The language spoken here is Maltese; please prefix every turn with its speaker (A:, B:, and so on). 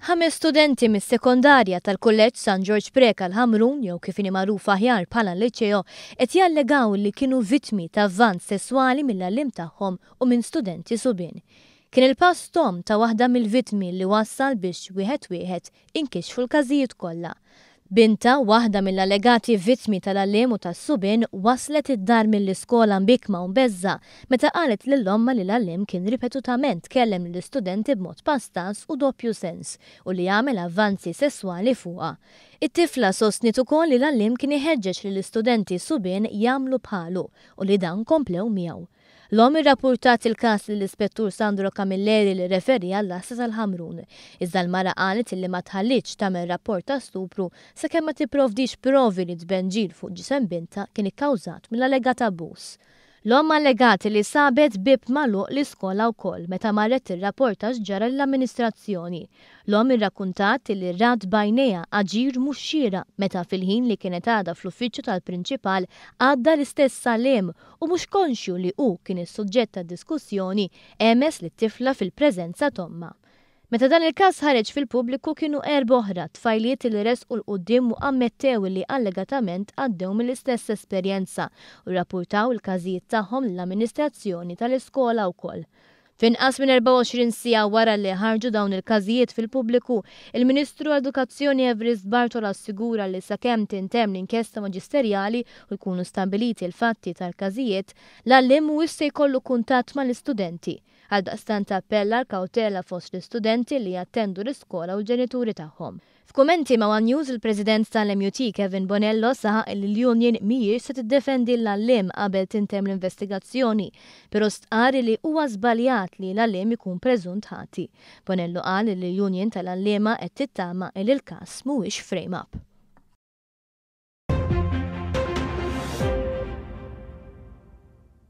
A: Ħames studenti mis-sekondarja tal-Kulleġġ San George Preka l-Ħamrun jew kif ini magħruf aħjar bħala l-liċeo qed jallegaw li kienu vittmi ta' avvanz sesswali mill għallim tagħhom u minn studenti subin. Kien il-pass tom ta' waħda mill-vittmi li wassal biex wieħed wieħed inkixfu l-każijiet kollha. Binta, waħda mill-allegati vittmi tal u tas-subin, waslet id-dar mill-iskola mbikma u mbezza, meta qalet lill-omma li l-allem kien ripetutament kellem l-istudenti b'mod pastas u doppju sens u li jagħmel avvanzi sesswali fuqha. It-tifla sostnit ukoll li l-allem kien iħeġġeġ li l-istudenti subin jagħmlu bħalu u li dan komplew miegħu. L-om irrapportat il-kas li l-ispettur Sandro Camilleri li referi għall-assa tal-ħamrun. Iżda l-mara qalet li ma tħallitx tagħmel rapport ta' stupru sakemm ma tipprovdix provi li tbenġir fuq ġisem binta kien ikkawżat mill-allegata abbuż. L-omma allegati li sabet bib maluq l-iskola u koll meta marret il-rapportax ġara l-amministrazzjoni. L-om il-rakuntat li rad bajneja aġir muxxira meta fil-ħin li kienet għada fl-uffiċċju tal-prinċipal għadda l-istess salem u mux konxju li u kien is-suġġett tad diskussjoni emes li tifla fil-prezenza tomma. Meta dan il-kas ħareġ fil-pubbliku kienu erba oħra tfajliet il res u l-qoddim u ammettew li allegatament għaddew mill-istess esperjenza u rapportaw il-każijiet tagħhom l-amministrazzjoni tal-iskola wkoll. Finqas minn 24 sija wara li ħarġu dawn il-każijiet fil-pubbliku, il-Ministru Edukazzjoni Evris Bartol assigura li sakemm tintemm l-inkjesta maġisterjali u jkunu stabiliti l-fatti tal-każijiet, l-allim u jista' jkollu kuntatt mal-istudenti. Għal daqstan ta' appella l-kautela fost l-studenti li jattendu l-iskola u l-ġenituri tagħhom. F'kumenti ma' One News il-President tal-MUT Kevin Bonello saħaq li l-Union mhijiex se tiddefendi l-allim qabel tintem l-investigazzjoni, però stqari li huwa żbaljat li l-allim ikun preżunt ħati. Bonello qal li l-Union tal-allima qed tittama il-każ mhuwiex frame up.